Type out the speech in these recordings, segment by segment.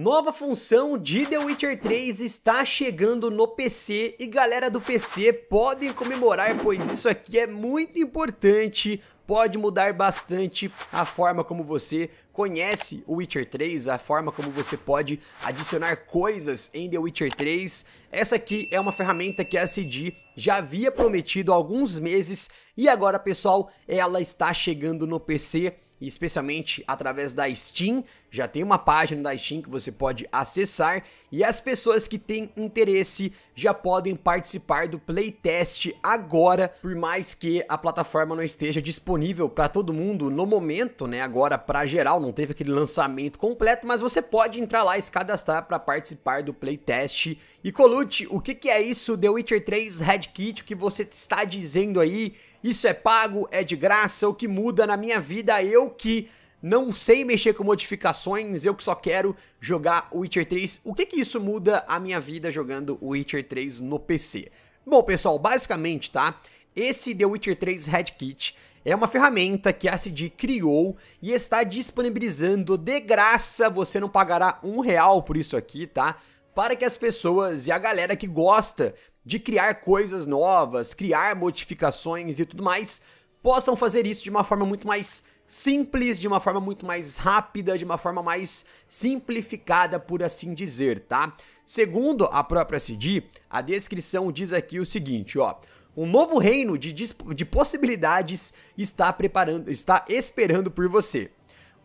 Nova função de The Witcher 3 está chegando no PC e galera do PC podem comemorar, pois isso aqui é muito importante, pode mudar bastante a forma como você conhece o Witcher 3, a forma como você pode adicionar coisas em The Witcher 3. Essa aqui é uma ferramenta que a CD já havia prometido há alguns meses e agora, pessoal, ela está chegando no PC especialmente através da Steam já tem uma página da Steam que você pode acessar e as pessoas que têm interesse já podem participar do playtest agora, por mais que a plataforma não esteja disponível para todo mundo no momento, né? Agora para geral, não teve aquele lançamento completo, mas você pode entrar lá e se cadastrar para participar do playtest. E Colute, o que, que é isso The Witcher 3 Red Kit? O que você está dizendo aí? Isso é pago? É de graça? O que muda na minha vida? Eu que não sei mexer com modificações, eu que só quero jogar Witcher 3. O que que isso muda a minha vida jogando Witcher 3 no PC? Bom, pessoal, basicamente, tá? Esse The Witcher 3 Red Kit é uma ferramenta que a CD criou e está disponibilizando de graça, você não pagará um real por isso aqui, tá? Para que as pessoas e a galera que gosta de criar coisas novas, criar modificações e tudo mais, possam fazer isso de uma forma muito mais simples, de uma forma muito mais rápida, de uma forma mais simplificada, por assim dizer, tá? Segundo a própria CD, a descrição diz aqui o seguinte, ó. Um novo reino de, de possibilidades está preparando, está esperando por você.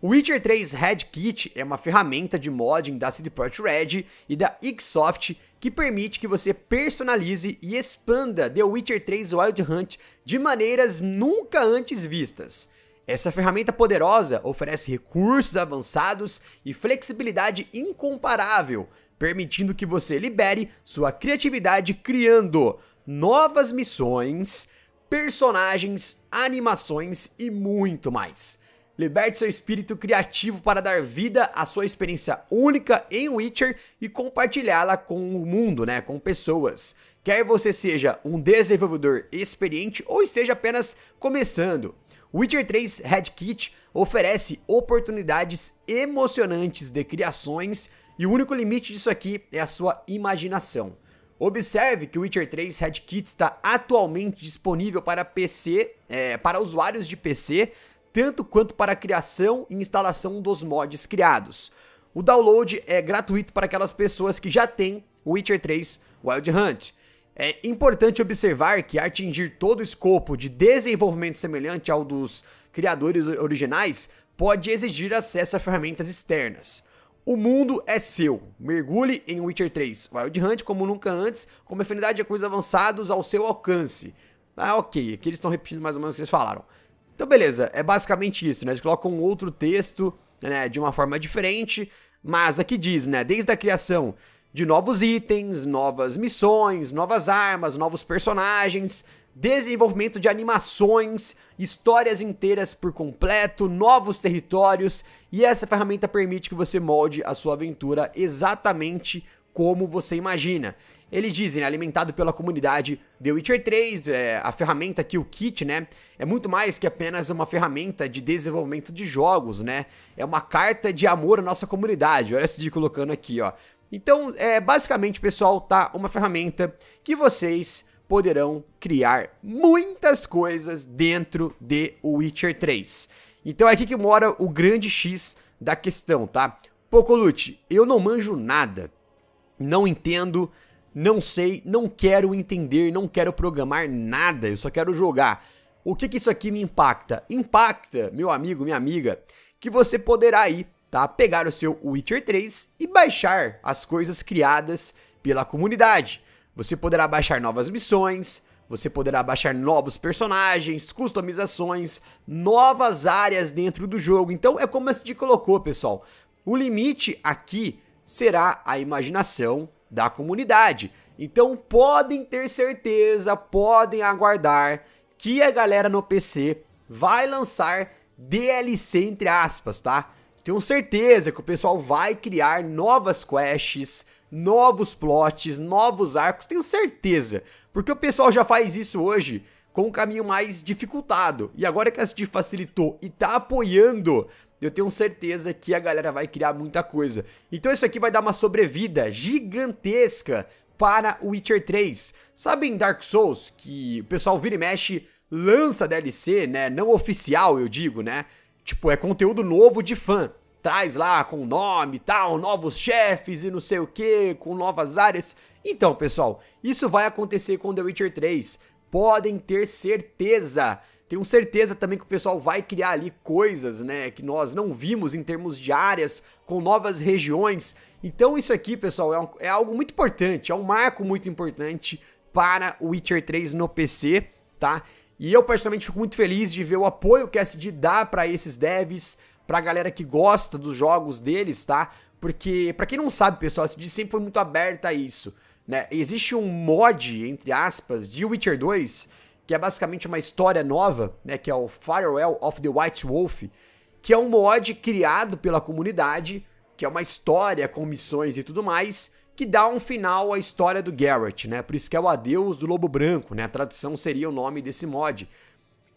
Witcher 3 Red Kit é uma ferramenta de modding da CD Projekt Red e da Xsoft que permite que você personalize e expanda The Witcher 3 Wild Hunt de maneiras nunca antes vistas. Essa ferramenta poderosa oferece recursos avançados e flexibilidade incomparável, permitindo que você libere sua criatividade criando novas missões, personagens, animações e muito mais. Liberte seu espírito criativo para dar vida à sua experiência única em Witcher e compartilhá-la com o mundo, né, com pessoas. Quer você seja um desenvolvedor experiente ou esteja apenas começando, Witcher 3 Red Kit oferece oportunidades emocionantes de criações e o único limite disso aqui é a sua imaginação. Observe que o Witcher 3 Red Kit está atualmente disponível para PC, é, para usuários de PC, tanto quanto para a criação e instalação dos mods criados. O download é gratuito para aquelas pessoas que já têm Witcher 3 Wild Hunt. É importante observar que atingir todo o escopo de desenvolvimento semelhante ao dos criadores originais pode exigir acesso a ferramentas externas. O mundo é seu. Mergulhe em Witcher 3 Wild Hunt como nunca antes, com uma infinidade de coisas avançadas ao seu alcance. Ah, ok. Aqui eles estão repetindo mais ou menos o que eles falaram. Então, beleza. É basicamente isso, né? Eles colocam outro texto, né, de uma forma diferente, mas aqui diz, né, desde a criação de novos itens, novas missões, novas armas, novos personagens, desenvolvimento de animações, histórias inteiras por completo, novos territórios, e essa ferramenta permite que você molde a sua aventura exatamente como você imagina. Eles dizem, né, alimentado pela comunidade The Witcher 3, é, a ferramenta aqui, o kit, né, é muito mais que apenas uma ferramenta de desenvolvimento de jogos, né, é uma carta de amor à nossa comunidade, olha isso de colocando aqui, ó, então, é, basicamente, pessoal, tá uma ferramenta que vocês poderão criar muitas coisas dentro de Witcher 3. Então é aqui que mora o grande X da questão, tá? Pocolute, eu não manjo nada. Não entendo, não sei, não quero entender, não quero programar nada, eu só quero jogar. O que que isso aqui me impacta? Impacta, meu amigo, minha amiga, que você poderá ir tá? Pegar o seu Witcher 3 e baixar as coisas criadas pela comunidade. Você poderá baixar novas missões, você poderá baixar novos personagens, customizações, novas áreas dentro do jogo. Então é como a SD colocou, pessoal. O limite aqui será a imaginação da comunidade. Então podem ter certeza, podem aguardar que a galera no PC vai lançar DLC entre aspas, tá? Tenho certeza que o pessoal vai criar novas quests, novos plots, novos arcos, tenho certeza. Porque o pessoal já faz isso hoje com um caminho mais dificultado. E agora que a gente facilitou e tá apoiando, eu tenho certeza que a galera vai criar muita coisa. Então isso aqui vai dar uma sobrevida gigantesca para o Witcher 3. Sabe em Dark Souls, que o pessoal vira e mexe, lança DLC, né? Não oficial, eu digo, né? Tipo, é conteúdo novo de fã. Traz lá com nome e tal, novos chefes e não sei o que, com novas áreas. Então, pessoal, isso vai acontecer com The Witcher 3. Podem ter certeza. Tenho certeza também que o pessoal vai criar ali coisas, né, que nós não vimos em termos de áreas, com novas regiões. Então isso aqui, pessoal, é, um, é algo muito importante, é um marco muito importante para o Witcher 3 no PC, tá? E eu particularmente fico muito feliz de ver o apoio que a SD dá para esses devs, para a galera que gosta dos jogos deles, tá? Porque para quem não sabe, pessoal, a SD sempre foi muito aberta a isso, né? Existe um mod entre aspas de Witcher 2, que é basicamente uma história nova, né, que é o Firewall of the White Wolf, que é um mod criado pela comunidade, que é uma história com missões e tudo mais que dá um final à história do Garrett, né? Por isso que é o Adeus do Lobo Branco, né? A tradução seria o nome desse mod.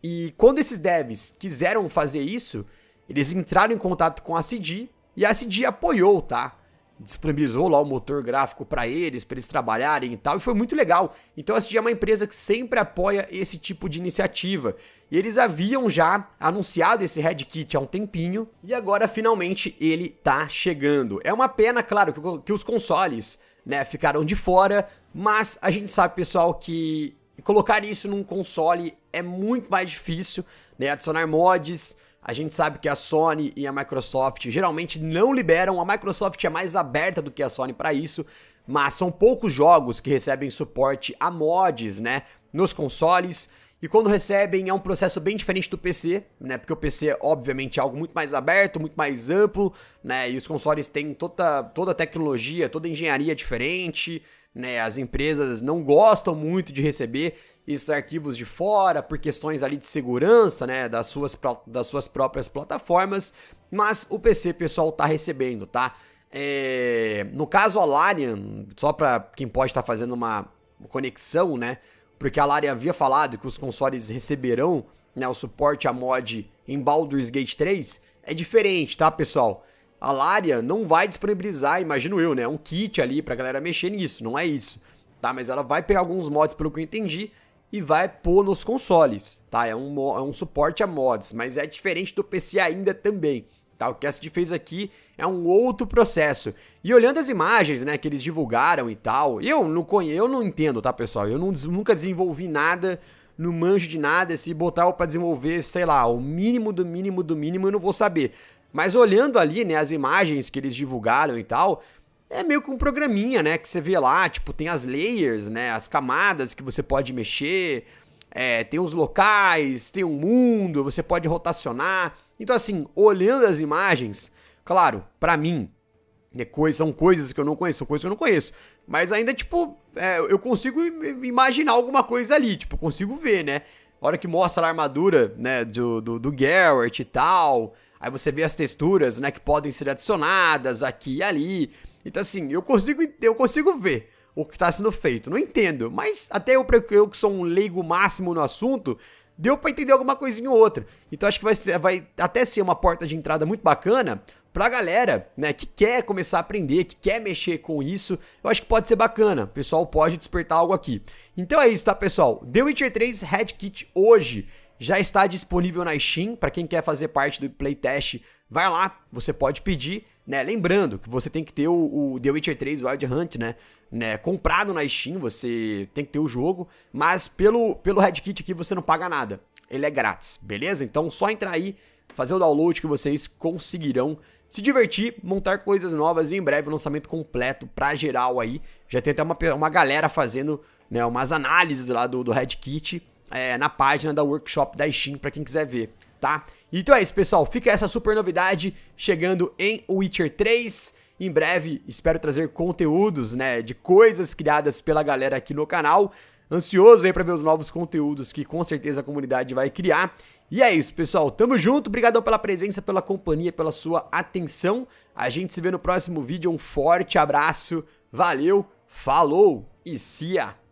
E quando esses devs quiseram fazer isso, eles entraram em contato com a CD e a CD apoiou, tá? disponibilizou lá o motor gráfico para eles, para eles trabalharem e tal, e foi muito legal. Então a é uma empresa que sempre apoia esse tipo de iniciativa. E eles haviam já anunciado esse Red Kit há um tempinho, e agora finalmente ele tá chegando. É uma pena, claro, que, que os consoles, né, ficaram de fora, mas a gente sabe, pessoal, que colocar isso num console é muito mais difícil, né, adicionar mods, a gente sabe que a Sony e a Microsoft geralmente não liberam, a Microsoft é mais aberta do que a Sony para isso, mas são poucos jogos que recebem suporte a mods, né, nos consoles. E quando recebem é um processo bem diferente do PC, né? Porque o PC obviamente é algo muito mais aberto, muito mais amplo, né? E os consoles têm toda toda a tecnologia, toda a engenharia diferente, né? As empresas não gostam muito de receber esses arquivos de fora por questões ali de segurança, né, das suas, das suas próprias plataformas, mas o PC pessoal tá recebendo, tá? É, no caso a Larian, só para quem pode estar tá fazendo uma conexão, né? Porque a Larian havia falado que os consoles receberão né, o suporte a mod em Baldur's Gate 3, é diferente, tá, pessoal? a Laria não vai disponibilizar, imagino eu, né? Um kit ali pra galera mexer nisso, não é isso, tá? Mas ela vai pegar alguns mods, pelo que eu entendi, e vai pôr nos consoles, tá? É um, é um suporte a mods, mas é diferente do PC ainda também, tá? O que a SD fez aqui é um outro processo. E olhando as imagens, né, que eles divulgaram e tal, eu não eu não entendo, tá, pessoal? Eu não, nunca desenvolvi nada, não manjo de nada, se botar para desenvolver, sei lá, o mínimo do mínimo do mínimo, eu não vou saber. Mas olhando ali, né, as imagens que eles divulgaram e tal, é meio que um programinha, né, que você vê lá, tipo, tem as layers, né, as camadas que você pode mexer, é, tem os locais, tem um mundo, você pode rotacionar. Então, assim, olhando as imagens, claro, para mim, né, são coisas que eu não conheço, são coisas que eu não conheço. Mas ainda, tipo, é, eu consigo imaginar alguma coisa ali, tipo, consigo ver, né? A hora que mostra a armadura, né, do, do, do Garrett e tal, Aí você vê as texturas, né, que podem ser adicionadas aqui e ali. Então assim, eu consigo, eu consigo ver o que está sendo feito. Não entendo, mas até eu, eu que sou um leigo máximo no assunto, deu para entender alguma coisinha ou outra. Então acho que vai, ser, vai até ser uma porta de entrada muito bacana pra galera, né, que quer começar a aprender, que quer mexer com isso, eu acho que pode ser bacana. O pessoal pode despertar algo aqui. Então é isso, tá, pessoal? The Witcher 3 Red Kit hoje já está disponível na Steam, para quem quer fazer parte do playtest, vai lá, você pode pedir, né? Lembrando que você tem que ter o, o The Witcher 3 Wild Hunt, né? né? Comprado na Steam, você tem que ter o jogo, mas pelo pelo Red Kit aqui você não paga nada. Ele é grátis, beleza? Então só entrar aí, fazer o download que vocês conseguirão se divertir, montar coisas novas e em breve o lançamento completo pra geral aí. Já tem até uma, uma galera fazendo né, umas análises lá do, do Red Kit é, na página da Workshop da Steam para quem quiser ver, tá? Então é isso, pessoal. Fica essa super novidade chegando em Witcher 3. Em breve, espero trazer conteúdos, né, de coisas criadas pela galera aqui no canal. Ansioso aí para ver os novos conteúdos que com certeza a comunidade vai criar. E é isso, pessoal. Tamo junto. Obrigadão pela presença, pela companhia, pela sua atenção. A gente se vê no próximo vídeo. Um forte abraço. Valeu, falou e cia!